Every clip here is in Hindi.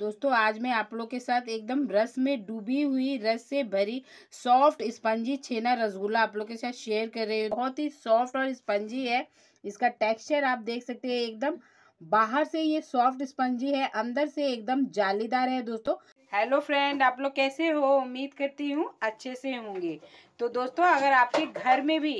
दोस्तों आज मैं आप लोग के साथ एकदम रस में डूबी हुई रस से भरी सॉफ्ट स्पंजी छेना रसगुल्ला आप लोग के साथ शेयर कर रही हूँ बहुत ही सॉफ्ट और स्पंजी है इसका टेक्सचर आप देख सकते हैं एकदम बाहर से ये सॉफ्ट स्पंजी है अंदर से एकदम जालीदार है दोस्तों हेलो फ्रेंड आप लोग कैसे हो उम्मीद करती हूँ अच्छे से होंगे तो दोस्तों अगर आपके घर में भी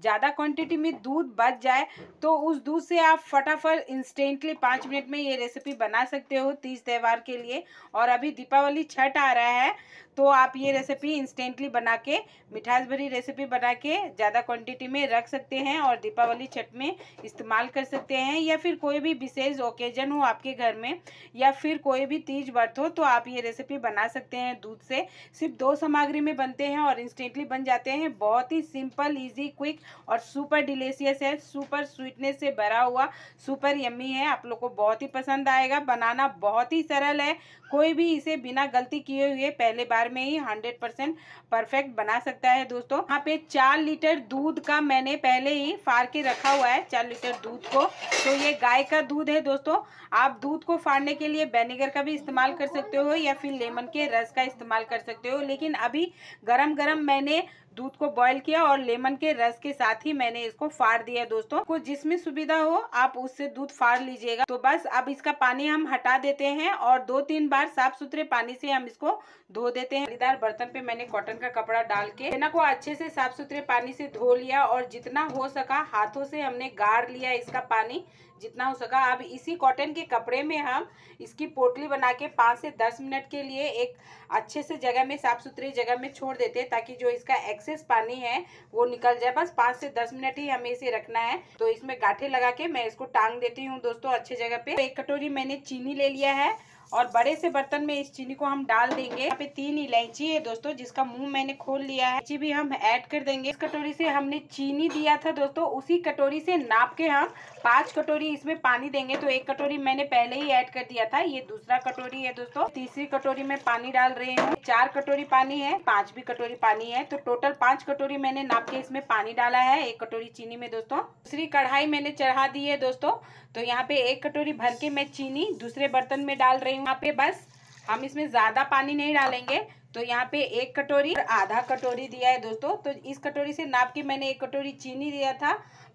ज़्यादा क्वांटिटी में दूध बच जाए तो उस दूध से आप फटाफट इंस्टेंटली पाँच मिनट में ये रेसिपी बना सकते हो तीज त्यौहार के लिए और अभी दीपावली छठ आ रहा है तो आप ये रेसिपी इंस्टेंटली बना के मिठास भरी रेसिपी बना के ज़्यादा क्वांटिटी में रख सकते हैं और दीपावली छठ में इस्तेमाल कर सकते हैं या फिर कोई भी विशेष ओकेजन हो आपके घर में या फिर कोई भी तीज व्रत हो तो आप ये रेसिपी बना सकते हैं दूध से सिर्फ दो सामग्री में बनते हैं और इंस्टेंटली बन जाते हैं बहुत ही सिंपल ईजी क्विक और सुपर डिलीशियस है सुपर स्वीटनेस से भरा हुआ सुपर यम्मी है आप लोग को बहुत ही पसंद आएगा बनाना बहुत ही सरल है कोई भी इसे बिना गलती किए हुए पहले बार में ही हंड्रेड परसेंट परफेक्ट बना सकता है दोस्तों यहाँ पे चार लीटर दूध का मैंने पहले ही फाड़ के रखा हुआ है चार लीटर दूध को तो ये गाय का दूध है दोस्तों आप दूध को फाड़ने के लिए वेनेगर का भी इस्तेमाल कर सकते हो या फिर लेमन के रस का इस्तेमाल कर सकते हो लेकिन अभी गरम गरम मैंने दूध को बॉईल किया और लेमन के रस के साथ ही मैंने इसको फाड़ दिया दोस्तों को जिसमें सुविधा हो आप उससे दूध फाड़ लीजिएगा तो बस अब इसका पानी हम हटा देते हैं और दो तीन बार साफ सुथरे पानी से हम इसको धो देते हैं जालीदार बर्तन पे मैंने कॉटन का कपड़ा डाल के छेना को अच्छे से साफ सुथरे पानी से धो लिया और जितना हो सका हाथों से हमने गाड़ लिया इसका पानी जितना हो सका अब इसी कॉटन के कपड़े में हम इसकी पोटली बना के पाँच से दस मिनट के लिए एक अच्छे से जगह में साफ़ सुथरी जगह में छोड़ देते हैं ताकि जो इसका एक्सेस पानी है वो निकल जाए बस पाँच से दस मिनट ही हमें इसे रखना है तो इसमें गाठे लगा के मैं इसको टांग देती हूँ दोस्तों अच्छे जगह पे तो एक कटोरी मैंने चीनी ले लिया है और बड़े से बर्तन में इस चीनी को हम डाल देंगे यहाँ पे तीन इलायची है दोस्तों जिसका मुंह मैंने खोल लिया है इलायची भी हम ऐड कर देंगे इस कटोरी से हमने चीनी दिया था दोस्तों उसी कटोरी से नाप के हम पांच कटोरी इसमें पानी देंगे तो एक कटोरी मैंने पहले ही ऐड कर दिया था ये दूसरा कटोरी है दोस्तों तीसरी कटोरी में पानी डाल रहे हैं चार कटोरी पानी है पांच भी कटोरी पानी है तो टोटल पांच कटोरी मैंने नाप के इसमें पानी डाला है एक कटोरी चीनी में दोस्तों दूसरी कढ़ाई मैंने चढ़ा दी है दोस्तों तो यहाँ पे एक कटोरी भर के मैं चीनी दूसरे बर्तन में डाल रही रही हूँ यहाँ पे बस हम इसमें ज़्यादा पानी नहीं डालेंगे तो यहाँ पे एक कटोरी और आधा कटोरी दिया है दोस्तों तो इस कटोरी से नाप के मैंने एक कटोरी चीनी दिया था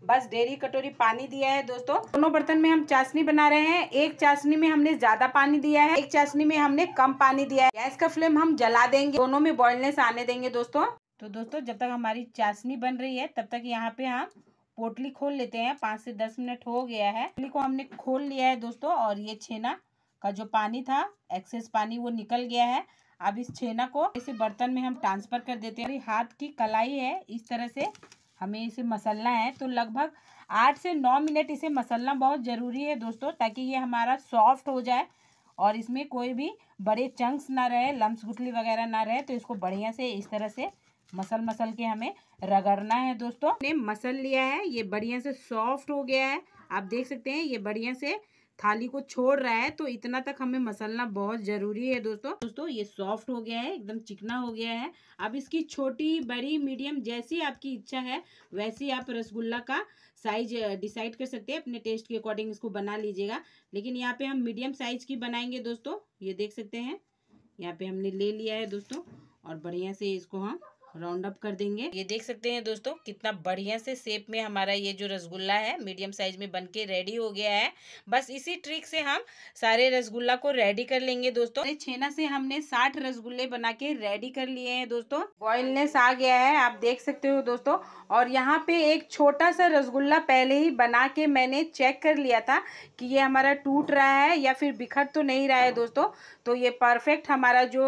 बस डेढ़ी कटोरी पानी दिया है दोस्तों दोनों बर्तन में हम चाशनी बना रहे हैं एक चाशनी में हमने ज्यादा पानी दिया है एक चाशनी में हमने कम पानी दिया है गैस का फ्लेम हम जला देंगे दोनों में बॉइलनेस आने देंगे दोस्तों तो दोस्तों जब तक हमारी चाशनी बन रही है तब तक यहाँ पे हम पोटली खोल लेते हैं पाँच से दस मिनट हो गया है पोटली को हमने खोल लिया है दोस्तों और ये छेना का जो पानी था एक्सेस पानी वो निकल गया है अब इस छेना को इसे बर्तन में हम ट्रांसफ़र कर देते हैं हाथ की कलाई है इस तरह से हमें इसे मसलना है तो लगभग आठ से नौ मिनट इसे मसलना बहुत ज़रूरी है दोस्तों ताकि ये हमारा सॉफ्ट हो जाए और इसमें कोई भी बड़े चंक्स ना रहे लम्स गुटली वगैरह ना रहे तो इसको बढ़िया से इस तरह से मसल मसल के हमें रगड़ना है दोस्तों ने मसल लिया है ये बढ़िया से सॉफ्ट हो गया है आप देख सकते हैं ये बढ़िया से थाली को छोड़ रहा है तो इतना तक हमें मसलना बहुत ज़रूरी है दोस्तों दोस्तों ये सॉफ्ट हो गया है एकदम चिकना हो गया है अब इसकी छोटी बड़ी मीडियम जैसी आपकी इच्छा है वैसे आप रसगुल्ला का साइज डिसाइड कर सकते हैं अपने टेस्ट के अकॉर्डिंग इसको बना लीजिएगा लेकिन यहाँ पे हम मीडियम साइज की बनाएंगे दोस्तों ये देख सकते हैं यहाँ पे हमने ले लिया है दोस्तों और बढ़िया से इसको हम राउंड अप कर देंगे ये देख सकते हैं दोस्तों कितना बढ़िया से शेप में हमारा ये जो रसगुल्ला है मीडियम साइज में बन के रेडी हो गया है बस इसी ट्रिक से हम सारे रसगुल्ला को रेडी कर लेंगे दोस्तों छेना से हमने साठ रसगुल्ले बना के रेडी कर लिए हैं दोस्तों बॉइलनेस आ गया है आप देख सकते हो दोस्तों और यहाँ पे एक छोटा सा रसगुल्ला पहले ही बना के मैंने चेक कर लिया था कि ये हमारा टूट रहा है या फिर बिखर तो नहीं रहा है दोस्तों तो ये परफेक्ट हमारा जो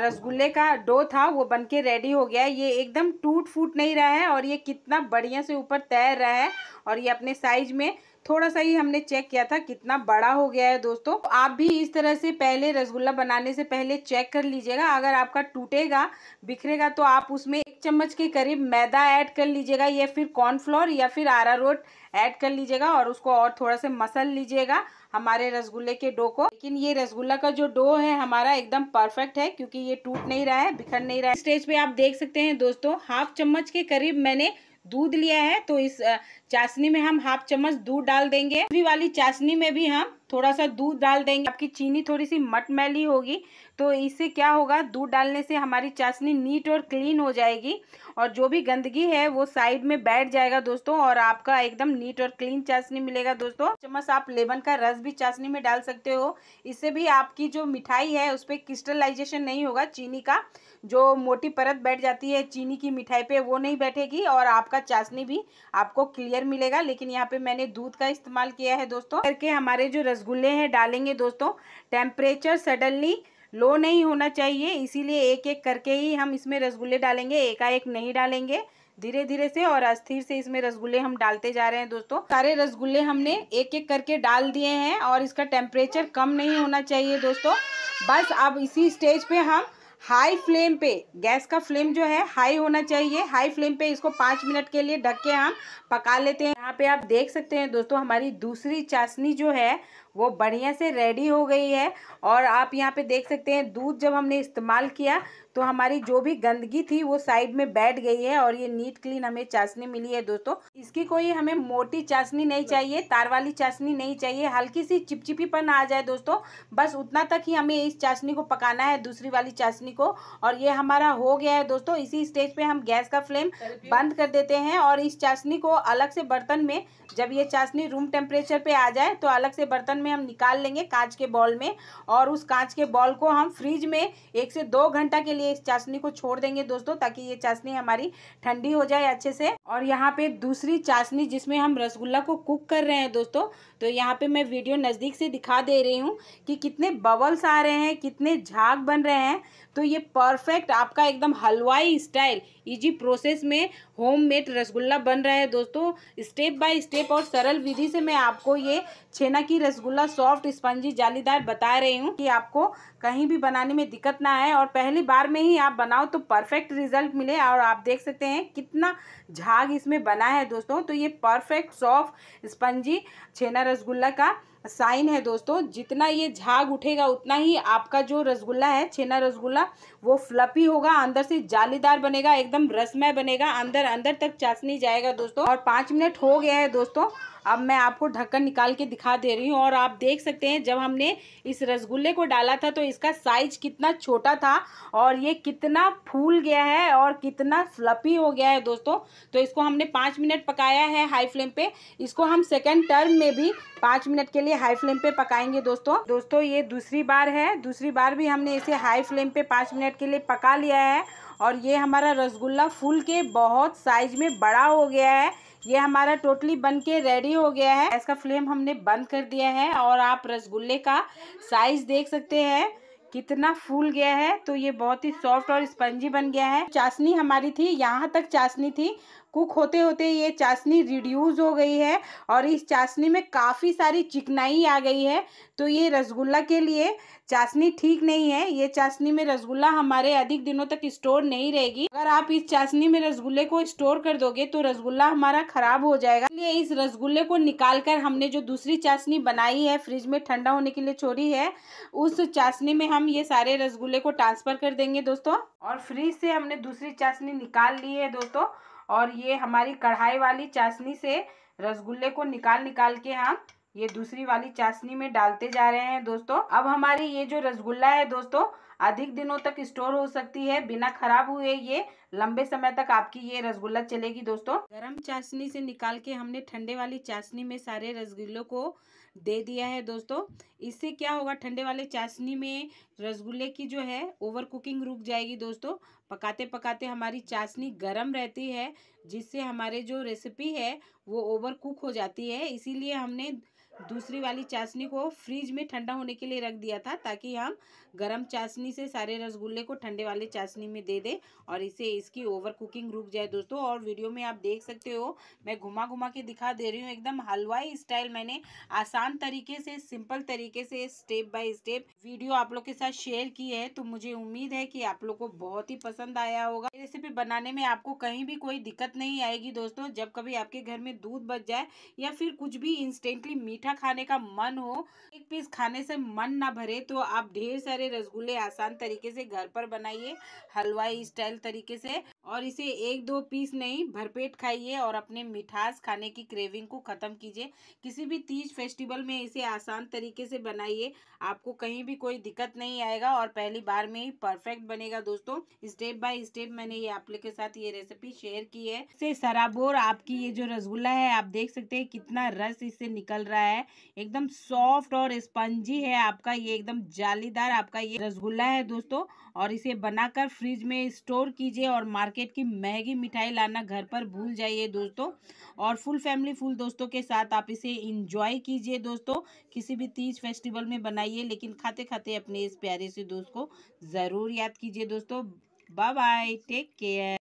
रसगुल्ले का डो था वो बन के रेडी हो गया गया है ये एकदम टूट फूट नहीं रहा है और ये कितना बढ़िया से ऊपर तैर रहा है और ये अपने साइज में थोड़ा सा ही हमने चेक किया था कितना बड़ा हो गया है दोस्तों तो आप भी इस तरह से पहले रसगुल्ला बनाने से पहले चेक कर लीजिएगा अगर आपका टूटेगा बिखरेगा तो आप उसमें चम्मच के करीब मैदा ऐड कर लीजिएगा या फिर कॉर्नफ्लोर या फिर आरा रोट ऐड कर लीजिएगा और उसको और थोड़ा सा मसल लीजिएगा हमारे रसगुल्ले के डो को लेकिन ये रसगुल्ला का जो डो है हमारा एकदम परफेक्ट है क्योंकि ये टूट नहीं रहा है बिखर नहीं रहा है स्टेज पे आप देख सकते हैं दोस्तों हाफ चम्मच के करीब मैंने दूध लिया है तो इस चाशनी में हम हाफ चम्मच दूध डाल देंगे वाली चाशनी में भी हम थोड़ा सा दूध डाल देंगे आपकी चीनी थोड़ी सी मटमैली होगी तो इससे क्या होगा दूध डालने से हमारी चाशनी नीट और क्लीन हो जाएगी और जो भी गंदगी है वो साइड में बैठ जाएगा दोस्तों और आपका एकदम नीट और क्लीन चाशनी मिलेगा दोस्तों चम्मच आप लेमन का रस भी चाशनी में डाल सकते हो इससे भी आपकी जो मिठाई है उस पर क्रिस्टलाइजेशन नहीं होगा चीनी का जो मोटी परत बैठ जाती है चीनी की मिठाई पे वो नहीं बैठेगी और आपका चाशनी भी आपको क्लियर मिलेगा लेकिन यहाँ पे मैंने दूध का इस्तेमाल किया है दोस्तों करके हमारे जो रसगुल्ले हैं डालेंगे दोस्तों टेम्परेचर सडनली लो नहीं होना चाहिए इसीलिए एक एक करके ही हम इसमें रसगुल्ले डालेंगे एकाएक नहीं डालेंगे धीरे धीरे से और अस्थिर से इसमें रसगुल्ले हम डालते जा रहे हैं दोस्तों सारे रसगुल्ले हमने एक एक करके डाल दिए हैं और इसका टेम्परेचर कम नहीं होना चाहिए दोस्तों बस अब इसी स्टेज पे हम हाई फ्लेम पे गैस का फ्लेम जो है हाई होना चाहिए हाई फ्लेम पे इसको पाँच मिनट के लिए ढक के हम पका लेते हैं यहाँ पे आप देख सकते हैं दोस्तों हमारी दूसरी चाशनी जो है वो बढ़िया से रेडी हो गई है और आप यहाँ पे देख सकते हैं दूध जब हमने इस्तेमाल किया तो हमारी जो भी गंदगी थी वो साइड में बैठ गई है और ये नीट क्लीन हमें चाशनी मिली है दोस्तों इसकी कोई हमें मोटी चाशनी नहीं चाहिए तार वाली चाशनी नहीं चाहिए हल्की सी चिपचिपीपन आ जाए दोस्तों बस उतना तक ही हमें इस चाशनी को पकाना है दूसरी वाली चाशनी को और ये हमारा हो गया है दोस्तों इसी स्टेज पे हम गैस का फ्लेम बंद कर देते हैं और इस चाशनी को अलग से बर्तन में जब ये चाशनी रूम टेम्परेचर पे आ जाए तो अलग से बर्तन कंडीशन में हम निकाल लेंगे कांच के बॉल में और उस कांच के बॉल को हम फ्रिज में एक से दो घंटा के लिए इस चाशनी को छोड़ देंगे दोस्तों ताकि ये चाशनी हमारी ठंडी हो जाए अच्छे से और यहाँ पे दूसरी चाशनी जिसमें हम रसगुल्ला को कुक कर रहे हैं दोस्तों तो यहाँ पे मैं वीडियो नज़दीक से दिखा दे रही हूँ कि कितने बबल्स आ रहे हैं कितने झाग बन रहे हैं तो ये परफेक्ट आपका एकदम हलवाई स्टाइल इजी प्रोसेस में होममेड रसगुल्ला बन रहा है दोस्तों स्टेप बाय स्टेप और सरल विधि से मैं आपको ये छेना की रसगुल्ला खुला सॉफ्ट स्पंजी जालीदार बता रही हूँ कि आपको कहीं भी बनाने में दिक्कत ना आए और पहली बार में ही आप बनाओ तो परफेक्ट रिजल्ट मिले और आप देख सकते हैं कितना झाग इसमें बना है दोस्तों तो ये perfect soft spongy chhena rasgulla का साइन है दोस्तों जितना ये झाग उठेगा उतना ही आपका जो रसगुल्ला है छेना रसगुल्ला वो फ्लपी होगा अंदर से जालीदार बनेगा एकदम रसमय बनेगा अंदर अंदर तक चाशनी जाएगा दोस्तों और पाँच मिनट हो गया है दोस्तों अब मैं आपको ढक्कन निकाल के दिखा दे रही हूँ और आप देख सकते हैं जब हमने इस रसगुल्ले को डाला था तो इसका साइज कितना छोटा था और ये कितना फूल गया है और कितना फ्लपी हो गया है दोस्तों तो इसको हमने पाँच मिनट पकाया है हाई फ्लेम पे इसको हम सेकेंड टर्म में भी पाँच मिनट के लिए हाई फ्लेम पे पकाएंगे दोस्तों दोस्तों ये दूसरी बार है दूसरी बार भी हमने इसे हाई फ्लेम पे पाँच मिनट के लिए पका लिया है और ये हमारा रसगुल्ला फूल के बहुत साइज में बड़ा हो गया है ये हमारा टोटली बन के रेडी हो गया है इसका फ्लेम हमने बंद कर दिया है और आप रसगुल्ले का साइज देख सकते हैं कितना फूल गया है तो ये बहुत ही सॉफ्ट और स्पंजी बन गया है चाशनी हमारी थी यहाँ तक चाशनी थी कुक होते होते ये चाशनी रिड्यूज़ हो गई है और इस चाशनी में काफ़ी सारी चिकनाई आ गई है तो ये रसगुल्ला के लिए चाशनी ठीक नहीं है ये चाशनी में रसगुल्ला हमारे अधिक दिनों तक स्टोर नहीं रहेगी अगर आप इस चाशनी में रसगुल्ले को स्टोर कर दोगे तो रसगुल्ला हमारा ख़राब हो जाएगा इसलिए इस रसगुल्ले को निकाल कर हमने जो दूसरी चाशनी बनाई है फ्रिज में ठंडा होने के लिए छोड़ी है उस चाशनी में हम ये सारे रसगुल्ले को ट्रांसफ़र कर देंगे दोस्तों और फ्रिज से हमने दूसरी चाशनी निकाल ली है दोस्तों और ये हमारी कढ़ाई वाली चाशनी से रसगुल्ले को निकाल निकाल के हम ये दूसरी वाली चाशनी में डालते जा रहे हैं दोस्तों अब हमारी ये जो रसगुल्ला है दोस्तों अधिक दिनों तक स्टोर हो सकती है बिना खराब हुए ये लंबे समय तक आपकी ये रसगुल्ला चलेगी दोस्तों गरम चाशनी से निकाल के हमने ठंडे वाली चाशनी में सारे रसगुल्लों को दे दिया है दोस्तों इससे क्या होगा ठंडे वाले चाशनी में रसगुल्ले की जो है ओवर कुकिंग रुक जाएगी दोस्तों पकाते पकाते हमारी चाशनी गर्म रहती है जिससे हमारे जो रेसिपी है वो ओवर कुक हो जाती है इसीलिए हमने दूसरी वाली चाशनी को फ्रिज में ठंडा होने के लिए रख दिया था ताकि हम गरम चाशनी से सारे रसगुल्ले को ठंडे वाले चाशनी में दे दें और इसे इसकी ओवर कुकिंग रुक जाए दोस्तों और वीडियो में आप देख सकते हो मैं घुमा घुमा के दिखा दे रही हूँ एकदम हलवाई स्टाइल मैंने आसान तरीके से सिंपल तरीके से स्टेप बाय स्टेप वीडियो आप लोग के साथ शेयर की है तो मुझे उम्मीद है कि आप लोग को बहुत ही पसंद आया होगा रेसिपी बनाने में आपको कहीं भी कोई दिक्कत नहीं आएगी दोस्तों जब कभी आपके घर में दूध बच जाए या फिर कुछ भी इंस्टेंटली मीठा मीठा खाने का मन हो एक पीस खाने से मन ना भरे तो आप ढेर सारे रसगुल्ले आसान तरीके से घर पर बनाइए हलवाई स्टाइल तरीके से और इसे एक दो पीस नहीं भरपेट खाइए और अपने मिठास खाने की क्रेविंग को ख़त्म कीजिए किसी भी तीज फेस्टिवल में इसे आसान तरीके से बनाइए आपको कहीं भी कोई दिक्कत नहीं आएगा और पहली बार में ही परफेक्ट बनेगा दोस्तों स्टेप बाय स्टेप मैंने ये आप लोग के साथ ये रेसिपी शेयर की है इसे सराबोर आपकी ये जो रसगुल्ला है आप देख सकते हैं कितना रस इससे निकल रहा है एकदम सॉफ्ट और स्पंजी है आपका ये एकदम जालीदार आपका ये रसगुल्ला है दोस्तों और इसे बनाकर फ्रिज में स्टोर कीजिए और मार्केट मार्केट की महंगी मिठाई लाना घर पर भूल जाइए दोस्तों और फुल फैमिली फुल दोस्तों के साथ आप इसे इंजॉय कीजिए दोस्तों किसी भी तीज फेस्टिवल में बनाइए लेकिन खाते खाते अपने इस प्यारे से दोस्त को ज़रूर याद कीजिए दोस्तों बाय बाय टेक केयर